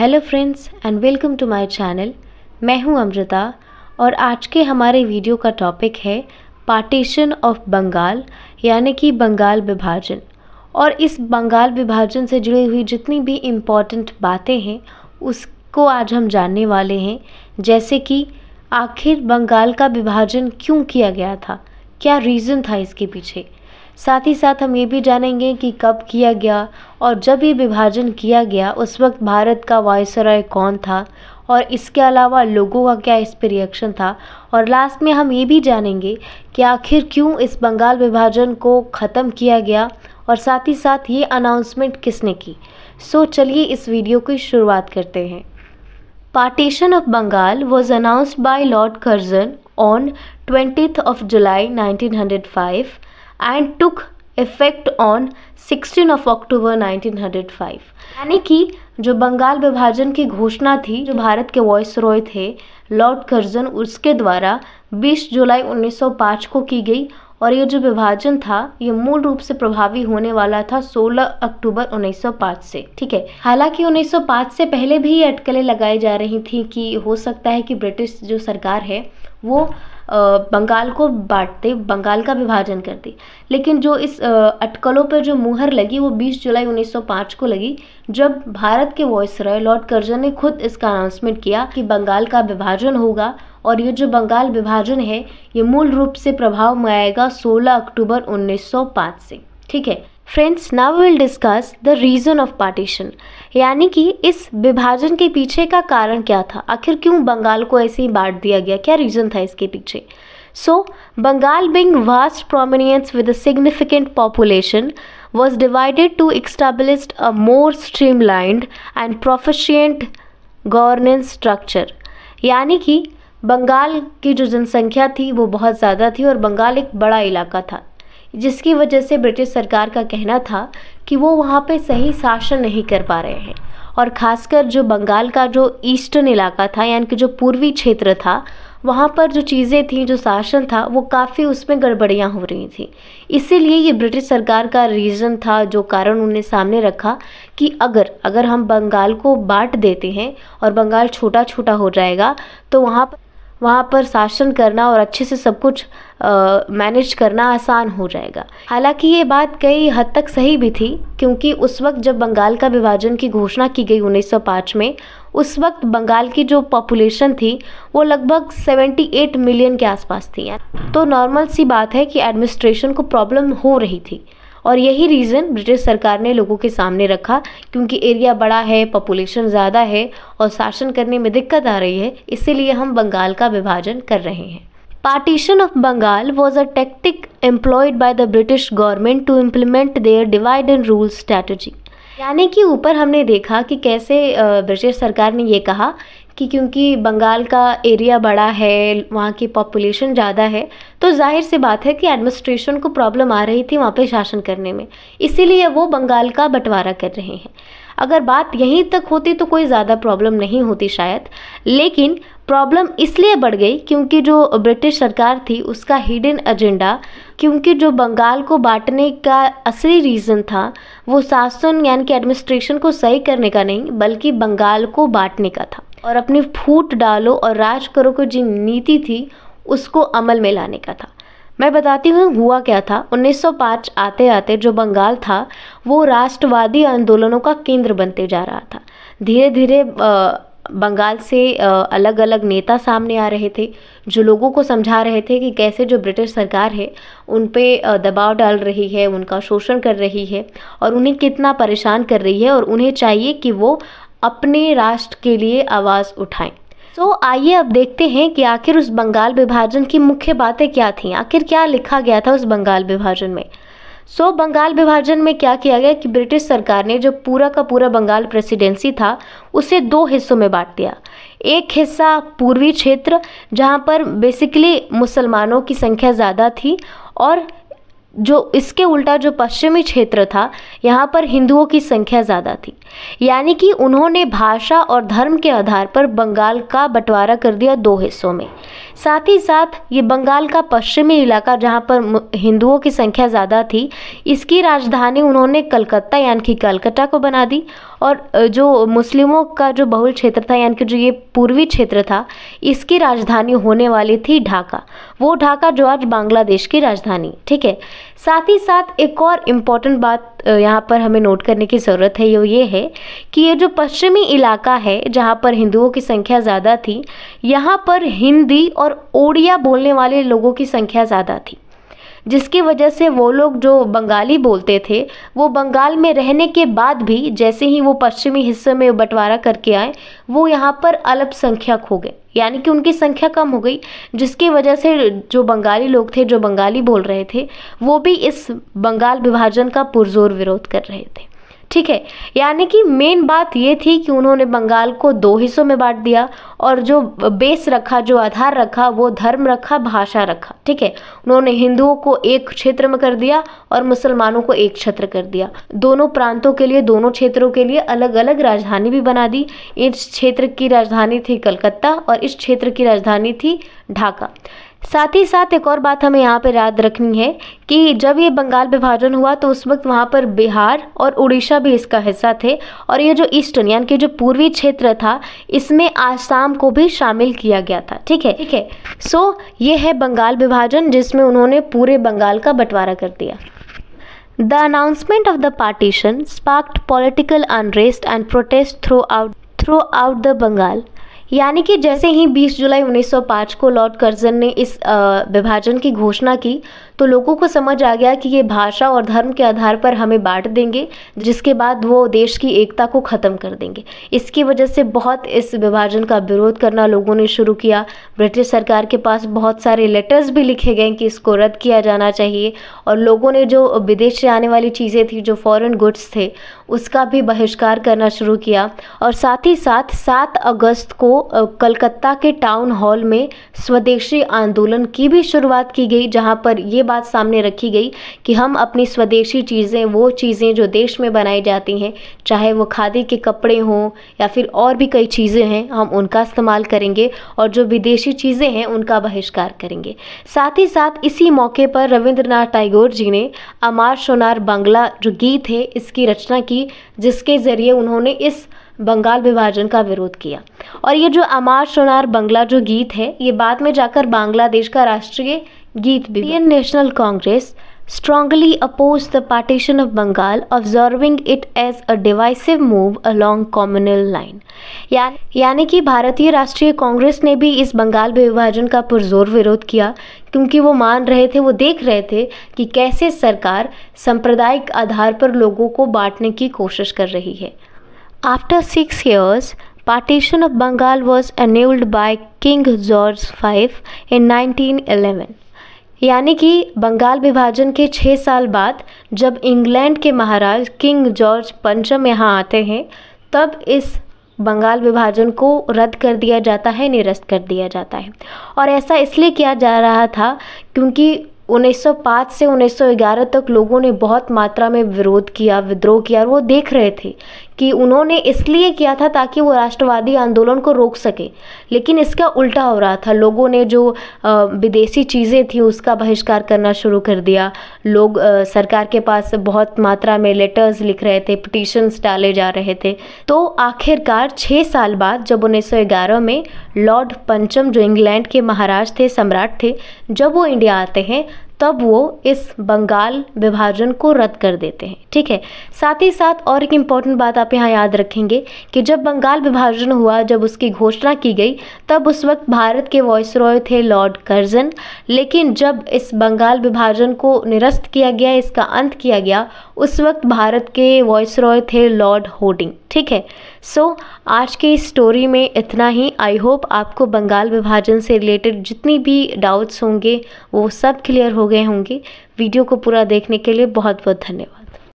Hello friends and welcome to my channel मैं हूं अमृता और आज के हमारे वीडियो का टॉपिक है पार्टीशन ऑफ बंगाल यानी कि बंगाल विभाजन और इस बंगाल विभाजन से जुड़ी हुई जितनी भी इम्पॉर्टेंट बातें हैं उसको आज हम जानने वाले हैं जैसे कि आखिर बंगाल का विभाजन क्यों किया गया था क्या रीज़न था इसके पीछे साथ ही साथ हम ये भी जानेंगे कि कब किया गया और जब ये विभाजन किया गया उस वक्त भारत का वायसराय कौन था और इसके अलावा लोगों का क्या इस पर रिएक्शन था और लास्ट में हम ये भी जानेंगे कि आखिर क्यों इस बंगाल विभाजन को ख़त्म किया गया और साथ ही साथ ये अनाउंसमेंट किसने की सो चलिए इस वीडियो की शुरुआत करते हैं partition of Bengal was announced by lord Curzon on twenty of July nineteen and took effect on 16 of October 1905 यानी कि जो बंगाल विभाजन की घोषणा थी जो भारत के वॉइस रॉय थे लॉर्ड कर्जन उसके द्वारा 20 जुलाई 1905 को की गई और ये जो विभाजन था ये मूल रूप से प्रभावी होने वाला था 16 अक्टूबर 1905 से ठीक है हालांकि 1905 से पहले भी ये अटकलें लगाई जा रही थी कि हो सकता है कि ब्रिटिश जो सरकार है वो बंगाल को बांटते बंगाल का विभाजन करते लेकिन जो इस अटकलों पर जो मुहर लगी वो 20 जुलाई 1905 को लगी जब भारत के रॉय लॉर्ड कर्जन ने खुद इसका अनाउंसमेंट किया कि बंगाल का विभाजन होगा और ये जो बंगाल विभाजन है ये मूल रूप से प्रभाव में आएगा 16 अक्टूबर 1905 से ठीक है friends now will discuss the reason of partition यानी कि इस विभाजन के पीछे का कारण क्या था आखिर क्यों बंगाल को ऐसे ही बांट दिया गया क्या रीज़न था इसके पीछे so Bengal being vast prominence with a significant population was divided to established a more streamlined and proficient governance structure यानी कि बंगाल की जो जनसंख्या थी वो बहुत ज़्यादा थी और बंगाल एक बड़ा इलाका था जिसकी वजह से ब्रिटिश सरकार का कहना था कि वो वहाँ पे सही शासन नहीं कर पा रहे हैं और ख़ासकर जो बंगाल का जो ईस्टर्न इलाका था यानी कि जो पूर्वी क्षेत्र था वहाँ पर जो चीज़ें थी जो शासन था वो काफ़ी उसमें गड़बड़ियाँ हो रही थी इसीलिए ये ब्रिटिश सरकार का रीज़न था जो कारण उन्हें सामने रखा कि अगर अगर हम बंगाल को बांट देते हैं और बंगाल छोटा छोटा हो जाएगा तो वहाँ पर वहाँ पर शासन करना और अच्छे से सब कुछ मैनेज करना आसान हो जाएगा हालांकि ये बात कई हद तक सही भी थी क्योंकि उस वक्त जब बंगाल का विभाजन की घोषणा की गई 1905 में उस वक्त बंगाल की जो पॉपुलेशन थी वो लगभग 78 मिलियन के आसपास थी तो नॉर्मल सी बात है कि एडमिनिस्ट्रेशन को प्रॉब्लम हो रही थी और यही रीज़न ब्रिटिश सरकार ने लोगों के सामने रखा क्योंकि एरिया बड़ा है पॉपुलेशन ज़्यादा है और शासन करने में दिक्कत आ रही है इसीलिए हम बंगाल का विभाजन कर रहे हैं Partition of Bengal was a tactic employed by the British government to implement their divide and rule strategy. यानी कि ऊपर हमने देखा कि कैसे ब्रिटिश सरकार ने ये कहा कि क्योंकि बंगाल का एरिया बड़ा है वहाँ की पॉपुलेशन ज़्यादा है तो जाहिर सी बात है कि एडमिनिस्ट्रेशन को प्रॉब्लम आ रही थी वहाँ पे शासन करने में इसीलिए वो बंगाल का बंटवारा कर रहे हैं अगर बात यहीं तक होती तो कोई ज़्यादा प्रॉब्लम नहीं होती शायद लेकिन प्रॉब्लम इसलिए बढ़ गई क्योंकि जो ब्रिटिश सरकार थी उसका हिडन एजेंडा क्योंकि जो बंगाल को बांटने का असली रीज़न था वो शासन यानी कि एडमिनिस्ट्रेशन को सही करने का नहीं बल्कि बंगाल को बांटने का था और अपनी फूट डालो और राज करो की जिन नीति थी उसको अमल में लाने का था मैं बताती हूँ हुआ क्या था 1905 आते आते जो बंगाल था वो राष्ट्रवादी आंदोलनों का केंद्र बनते जा रहा था धीरे धीरे बंगाल से अलग अलग नेता सामने आ रहे थे जो लोगों को समझा रहे थे कि कैसे जो ब्रिटिश सरकार है उन पर दबाव डाल रही है उनका शोषण कर रही है और उन्हें कितना परेशान कर रही है और उन्हें चाहिए कि वो अपने राष्ट्र के लिए आवाज़ उठाएं तो so, आइए अब देखते हैं कि आखिर उस बंगाल विभाजन की मुख्य बातें क्या थीं आखिर क्या लिखा गया था उस बंगाल विभाजन में सो so, बंगाल विभाजन में क्या किया गया कि ब्रिटिश सरकार ने जो पूरा का पूरा बंगाल प्रेसिडेंसी था उसे दो हिस्सों में बांट दिया एक हिस्सा पूर्वी क्षेत्र जहाँ पर बेसिकली मुसलमानों की संख्या ज़्यादा थी और जो इसके उल्टा जो पश्चिमी क्षेत्र था यहाँ पर हिंदुओं की संख्या ज़्यादा थी यानी कि उन्होंने भाषा और धर्म के आधार पर बंगाल का बंटवारा कर दिया दो हिस्सों में साथ ही साथ ये बंगाल का पश्चिमी इलाका जहाँ पर हिंदुओं की संख्या ज़्यादा थी इसकी राजधानी उन्होंने कलकत्ता यानी कि कलकत्ता को बना दी और जो मुस्लिमों का जो बहुल क्षेत्र था यानी कि जो ये पूर्वी क्षेत्र था इसकी राजधानी होने वाली थी ढाका वो ढाका जो आज बांग्लादेश की राजधानी ठीक है साथ ही साथ एक और इम्पॉर्टेंट बात यहाँ पर हमें नोट करने की ज़रूरत है वो ये है कि ये जो पश्चिमी इलाका है जहाँ पर हिंदुओं की संख्या ज़्यादा थी यहाँ पर हिंदी और ओडिया बोलने वाले लोगों की संख्या ज़्यादा थी जिसकी वजह से वो लोग जो बंगाली बोलते थे वो बंगाल में रहने के बाद भी जैसे ही वो पश्चिमी हिस्से में बंटवारा करके आए वो यहाँ पर अल्पसंख्यक हो गए यानी कि उनकी संख्या कम हो गई जिसकी वजह से जो बंगाली लोग थे जो बंगाली बोल रहे थे वो भी इस बंगाल विभाजन का पुरजोर विरोध कर रहे थे ठीक है यानी कि मेन बात ये थी कि उन्होंने बंगाल को दो हिस्सों में बांट दिया और जो बेस रखा जो आधार रखा वो धर्म रखा भाषा रखा ठीक है उन्होंने हिंदुओं को एक क्षेत्र में कर दिया और मुसलमानों को एक क्षेत्र कर दिया दोनों प्रांतों के लिए दोनों क्षेत्रों के लिए अलग अलग राजधानी भी बना दी इस क्षेत्र की राजधानी थी कलकत्ता और इस क्षेत्र की राजधानी थी ढाका साथ ही साथ एक और बात हमें यहाँ पर याद रखनी है कि जब ये बंगाल विभाजन हुआ तो उस वक्त वहाँ पर बिहार और उड़ीसा भी इसका हिस्सा थे और ये जो ईस्टर्न यानी कि जो पूर्वी क्षेत्र था इसमें आसाम को भी शामिल किया गया था ठीक है ठीक है सो ये है बंगाल विभाजन जिसमें उन्होंने पूरे बंगाल का बंटवारा कर दिया the announcement of the partition sparked political unrest and protest throughout throughout the Bengal यानी कि जैसे ही 20 जुलाई 1905 को लॉर्ड कर्जन ने इस विभाजन की घोषणा की तो लोगों को समझ आ गया कि ये भाषा और धर्म के आधार पर हमें बाँट देंगे जिसके बाद वो देश की एकता को ख़त्म कर देंगे इसकी वजह से बहुत इस विभाजन का विरोध करना लोगों ने शुरू किया ब्रिटिश सरकार के पास बहुत सारे लेटर्स भी लिखे गए कि इसको रद्द किया जाना चाहिए और लोगों ने जो विदेश से आने वाली चीज़ें थी जो फॉरेन गुड्स थे उसका भी बहिष्कार करना शुरू किया और साथ ही साथ सात अगस्त को कलकत्ता के टाउन हॉल में स्वदेशी आंदोलन की भी शुरुआत की गई जहाँ पर ये बात सामने रखी गई कि हम अपनी स्वदेशी चीज़ें वो चीज़ें जो देश में बनाई जाती हैं चाहे वो खादी के कपड़े हों या फिर और भी कई चीज़ें हैं हम उनका इस्तेमाल करेंगे और जो विदेशी चीज़ें हैं उनका बहिष्कार करेंगे साथ ही साथ इसी मौके पर रविंद्रनाथ टैगोर जी ने अमार सोनार बांग्ला जो गीत है इसकी रचना की जिसके ज़रिए उन्होंने इस बंगाल विभाजन का विरोध किया और ये जो अमार सोनार बंगला जो गीत है ये बाद में जाकर बांग्लादेश का राष्ट्रीय गीत भी Indian National Congress strongly oppose the partition of Bengal observing it as a divisive move along communal line यानी कि भारतीय राष्ट्रीय कांग्रेस ने भी इस बंगाल विभाजन का पुरजोर विरोध किया क्योंकि वो मान रहे थे वो देख रहे थे कि कैसे सरकार सांप्रदायिक आधार पर लोगों को बांटने की कोशिश कर रही है after six years partition of Bengal was annulled by king George five in nineteen eleven यानी कि बंगाल विभाजन के छः साल बाद जब इंग्लैंड के महाराज किंग जॉर्ज पंचम यहाँ आते हैं तब इस बंगाल विभाजन को रद्द कर दिया जाता है निरस्त कर दिया जाता है और ऐसा इसलिए किया जा रहा था क्योंकि 1905 से 1911 तक लोगों ने बहुत मात्रा में विरोध किया विद्रोह किया और वो देख रहे थे कि उन्होंने इसलिए किया था ताकि वो राष्ट्रवादी आंदोलन को रोक सके लेकिन इसका उल्टा हो रहा था लोगों ने जो विदेशी चीज़ें थी उसका बहिष्कार करना शुरू कर दिया लोग सरकार के पास बहुत मात्रा में लेटर्स लिख रहे थे पटिशन्स डाले जा रहे थे तो आखिरकार छः साल बाद जब ग्यारह में लॉर्ड पंचम जो इंग्लैंड के महाराज थे सम्राट थे जब वो इंडिया आते हैं तब वो इस बंगाल विभाजन को रद्द कर देते हैं ठीक है साथ ही साथ और एक इम्पॉर्टेंट बात आप यहाँ याद रखेंगे कि जब बंगाल विभाजन हुआ जब उसकी घोषणा की गई तब उस वक्त भारत के रॉय थे लॉर्ड कर्जन लेकिन जब इस बंगाल विभाजन को निरस्त किया गया इसका अंत किया गया उस वक्त भारत के रॉय थे लॉर्ड होर्डिंग ठीक है सो so, आज की इस स्टोरी में इतना ही आई होप आपको बंगाल विभाजन से रिलेटेड जितनी भी डाउट्स होंगे वो सब क्लियर हो गए होंगे वीडियो को पूरा देखने के लिए बहुत बहुत धन्यवाद